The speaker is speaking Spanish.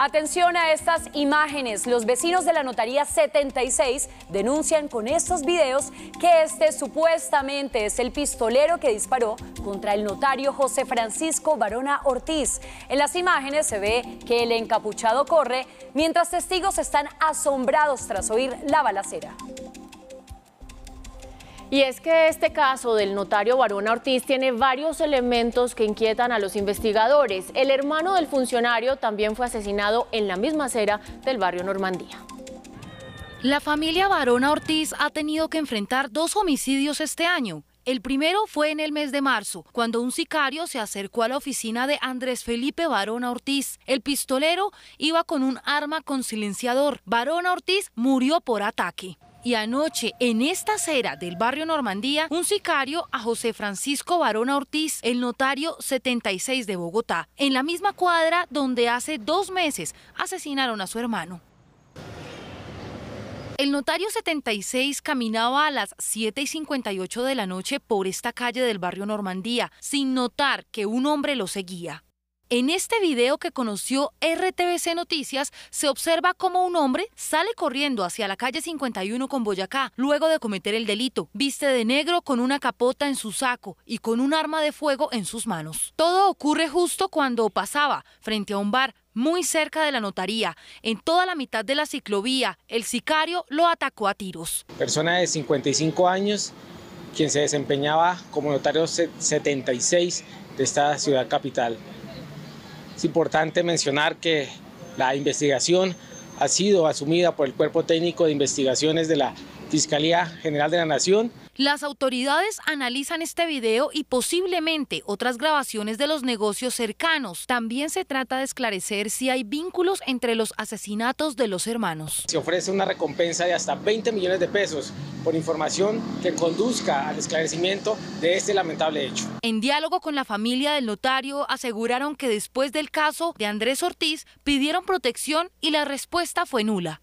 Atención a estas imágenes. Los vecinos de la notaría 76 denuncian con estos videos que este supuestamente es el pistolero que disparó contra el notario José Francisco Barona Ortiz. En las imágenes se ve que el encapuchado corre mientras testigos están asombrados tras oír la balacera. Y es que este caso del notario Barona Ortiz tiene varios elementos que inquietan a los investigadores. El hermano del funcionario también fue asesinado en la misma acera del barrio Normandía. La familia Barona Ortiz ha tenido que enfrentar dos homicidios este año. El primero fue en el mes de marzo, cuando un sicario se acercó a la oficina de Andrés Felipe Barona Ortiz. El pistolero iba con un arma con silenciador. Barona Ortiz murió por ataque. Y anoche, en esta acera del barrio Normandía, un sicario a José Francisco Barona Ortiz, el notario 76 de Bogotá, en la misma cuadra donde hace dos meses asesinaron a su hermano. El notario 76 caminaba a las 7 y 58 de la noche por esta calle del barrio Normandía, sin notar que un hombre lo seguía. En este video que conoció RTBC Noticias, se observa cómo un hombre sale corriendo hacia la calle 51 con Boyacá luego de cometer el delito. Viste de negro con una capota en su saco y con un arma de fuego en sus manos. Todo ocurre justo cuando pasaba frente a un bar muy cerca de la notaría, en toda la mitad de la ciclovía. El sicario lo atacó a tiros. Persona de 55 años, quien se desempeñaba como notario 76 de esta ciudad capital. Es importante mencionar que la investigación ha sido asumida por el Cuerpo Técnico de Investigaciones de la Fiscalía General de la Nación. Las autoridades analizan este video y posiblemente otras grabaciones de los negocios cercanos. También se trata de esclarecer si hay vínculos entre los asesinatos de los hermanos. Se ofrece una recompensa de hasta 20 millones de pesos por información que conduzca al esclarecimiento de este lamentable hecho. En diálogo con la familia del notario aseguraron que después del caso de Andrés Ortiz pidieron protección y la respuesta fue nula.